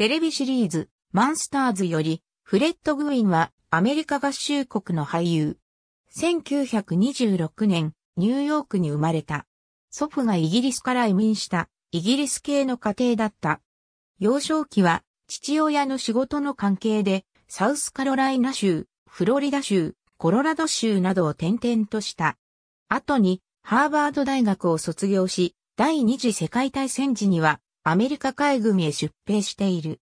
テレビシリーズ、マンスターズより、フレッド・グインはアメリカ合衆国の俳優。1926年、ニューヨークに生まれた。祖父がイギリスから移民した、イギリス系の家庭だった。幼少期は、父親の仕事の関係で、サウスカロライナ州、フロリダ州、コロラド州などを転々とした。後に、ハーバード大学を卒業し、第二次世界大戦時には、アメリカ海軍へ出兵している。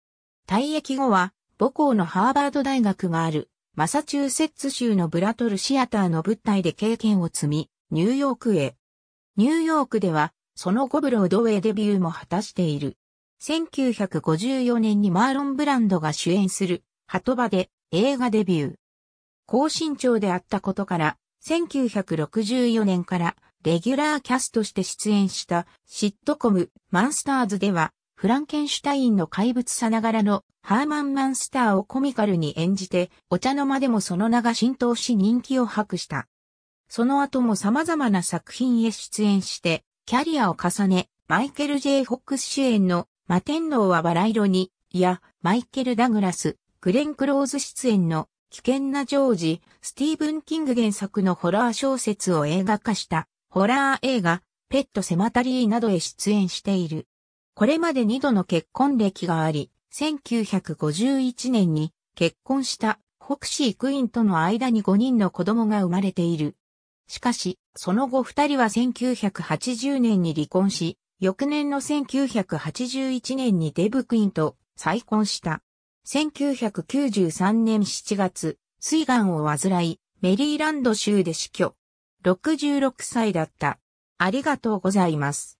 退役後は、母校のハーバード大学がある、マサチューセッツ州のブラトルシアターの物体で経験を積み、ニューヨークへ。ニューヨークでは、その後ブロードウェイデビューも果たしている。1954年にマーロン・ブランドが主演する、ト場で映画デビュー。高身長であったことから、1964年からレギュラーキャストして出演したシットコムマンスターズでは、フランケンシュタインの怪物さながらのハーマン・マンスターをコミカルに演じて、お茶の間でもその名が浸透し人気を博した。その後も様々な作品へ出演して、キャリアを重ね、マイケル・ J・ フォックス主演の魔天皇はバラ色に、や、マイケル・ダグラス、グレン・クローズ出演の危険なジョージ、スティーブン・キング原作のホラー小説を映画化したホラー映画、ペットセマタリーなどへ出演している。これまで2度の結婚歴があり、1951年に結婚したホクシー・クイーンとの間に5人の子供が生まれている。しかし、その後2人は1980年に離婚し、翌年の1981年にデブ・クイーンと再婚した。1993年7月、水岩を患い、メリーランド州で死去。66歳だった。ありがとうございます。